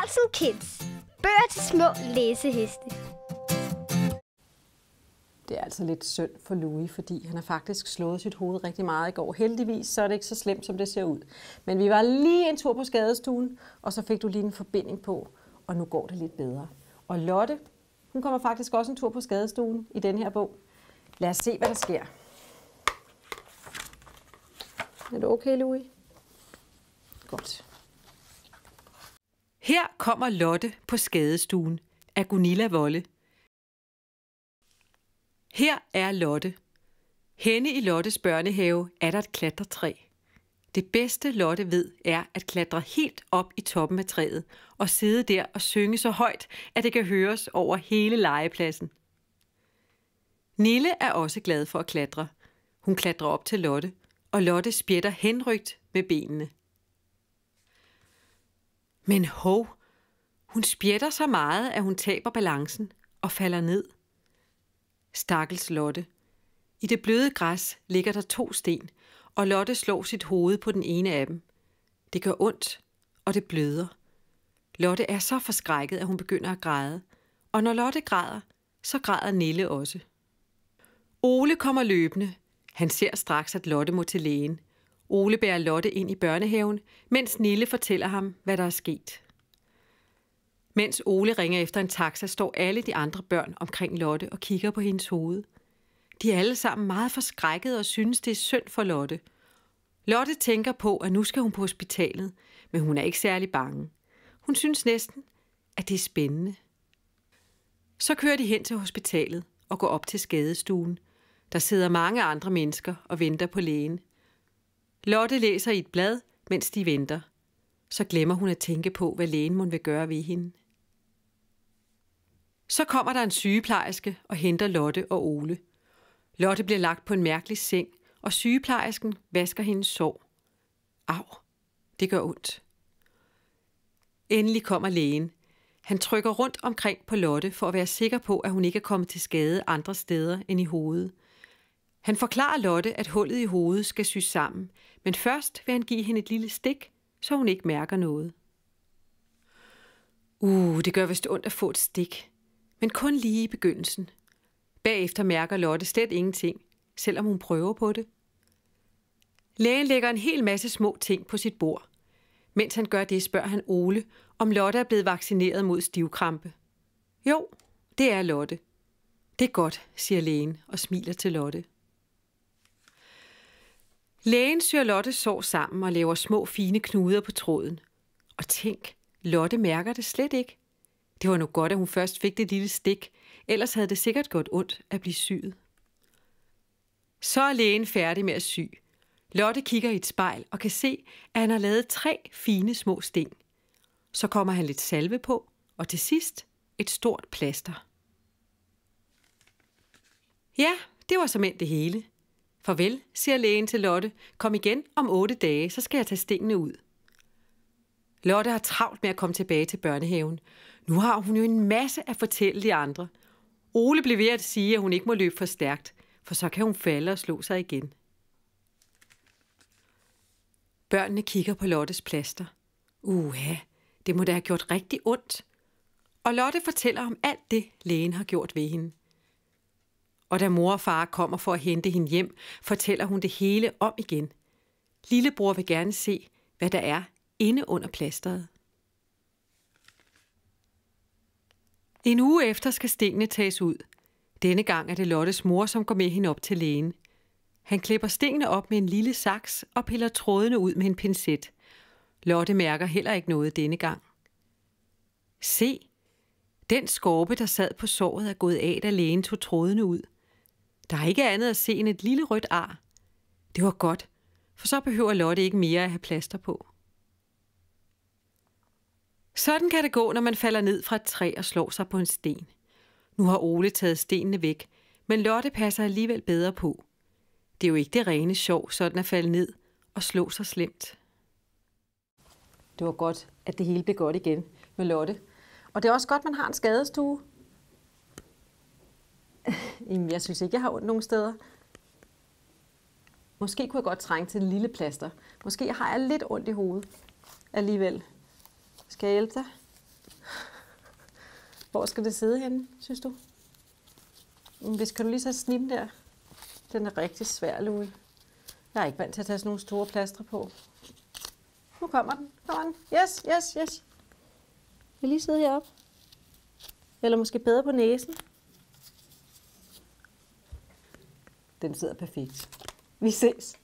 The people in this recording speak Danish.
Carlsen Kids. Bøger til små læseheste. Det er altså lidt synd for Louis, fordi han har faktisk slået sit hoved rigtig meget i går. Heldigvis så er det ikke så slemt, som det ser ud. Men vi var lige en tur på skadestuen, og så fik du lige en forbinding på, og nu går det lidt bedre. Og Lotte, hun kommer faktisk også en tur på skadestuen i den her bog. Lad os se, hvad der sker. Er du okay, Louis? Godt. Her kommer Lotte på skadestuen af Gunilla Volle. Her er Lotte. Henne i Lottes børnehave er der et klatretræ. Det bedste Lotte ved er at klatre helt op i toppen af træet og sidde der og synge så højt, at det kan høres over hele legepladsen. Nille er også glad for at klatre. Hun klatrer op til Lotte, og Lotte spjætter henrygt med benene. Men hov, hun spjætter så meget, at hun taber balancen og falder ned. Stakkels Lotte. I det bløde græs ligger der to sten, og Lotte slår sit hoved på den ene af dem. Det gør ondt, og det bløder. Lotte er så forskrækket, at hun begynder at græde. Og når Lotte græder, så græder Nille også. Ole kommer løbende. Han ser straks, at Lotte må til lægen. Ole bærer Lotte ind i børnehaven, mens Nille fortæller ham, hvad der er sket. Mens Ole ringer efter en taxa, står alle de andre børn omkring Lotte og kigger på hendes hoved. De er alle sammen meget forskrækkede og synes, det er synd for Lotte. Lotte tænker på, at nu skal hun på hospitalet, men hun er ikke særlig bange. Hun synes næsten, at det er spændende. Så kører de hen til hospitalet og går op til skadestuen. Der sidder mange andre mennesker og venter på lægen. Lotte læser i et blad, mens de venter. Så glemmer hun at tænke på, hvad lægen må vil gøre ved hende. Så kommer der en sygeplejerske og henter Lotte og Ole. Lotte bliver lagt på en mærkelig seng, og sygeplejersken vasker hendes sår. Au, det gør ondt. Endelig kommer lægen. Han trykker rundt omkring på Lotte for at være sikker på, at hun ikke er kommet til skade andre steder end i hovedet – han forklarer Lotte, at hullet i hovedet skal syes sammen, men først vil han give hende et lille stik, så hun ikke mærker noget. Uh, det gør vist ondt at få et stik, men kun lige i begyndelsen. Bagefter mærker Lotte slet ingenting, selvom hun prøver på det. Lægen lægger en hel masse små ting på sit bord. Mens han gør det, spørger han Ole, om Lotte er blevet vaccineret mod stivkrampe. Jo, det er Lotte. Det er godt, siger lægen og smiler til Lotte. Lægen syr Lotte sår sammen og laver små fine knuder på tråden. Og tænk, Lotte mærker det slet ikke. Det var nu godt, at hun først fik det lille stik, ellers havde det sikkert gået ondt at blive syet. Så er lægen færdig med at sy. Lotte kigger i et spejl og kan se, at han har lavet tre fine små sting. Så kommer han lidt salve på, og til sidst et stort plaster. Ja, det var som det hele. Farvel, siger lægen til Lotte. Kom igen om otte dage, så skal jeg tage stenene ud. Lotte har travlt med at komme tilbage til børnehaven. Nu har hun jo en masse at fortælle de andre. Ole blev ved at sige, at hun ikke må løbe for stærkt, for så kan hun falde og slå sig igen. Børnene kigger på Lottes plaster. Uha, det må da have gjort rigtig ondt. Og Lotte fortæller om alt det, lægen har gjort ved hende. Og da mor og far kommer for at hente hende hjem, fortæller hun det hele om igen. Lillebror vil gerne se, hvad der er inde under plasteret. En uge efter skal stenene tages ud. Denne gang er det Lottes mor, som går med hende op til lægen. Han klipper stenene op med en lille saks og piller trådene ud med en pincet. Lotte mærker heller ikke noget denne gang. Se, den skorpe, der sad på såret, er gået af, da lægen tog trådene ud – der er ikke andet at se end et lille rødt ar. Det var godt, for så behøver Lotte ikke mere at have plaster på. Sådan kan det gå, når man falder ned fra et træ og slår sig på en sten. Nu har Ole taget stenene væk, men Lotte passer alligevel bedre på. Det er jo ikke det rene sjov, sådan at falde ned og slå sig slemt. Det var godt, at det hele blev godt igen med Lotte. Og det er også godt, man har en skadestue, jamen, jeg synes ikke, jeg har ondt nogen steder. Måske kunne jeg godt trænge til en lille plaster. Måske har jeg lidt ondt i hovedet alligevel. Skal jeg hjælpe dig? Hvor skal det sidde henne, synes du? Hvis kan du lige så snimme der? Den er rigtig svær, Louis. Jeg er ikke vant til at tage sådan nogle store plaster på. Nu kommer den. Kom den. Yes, yes, yes. Jeg vil lige sidde heroppe. Eller måske bedre på næsen. Den sidder perfekt. Vi ses.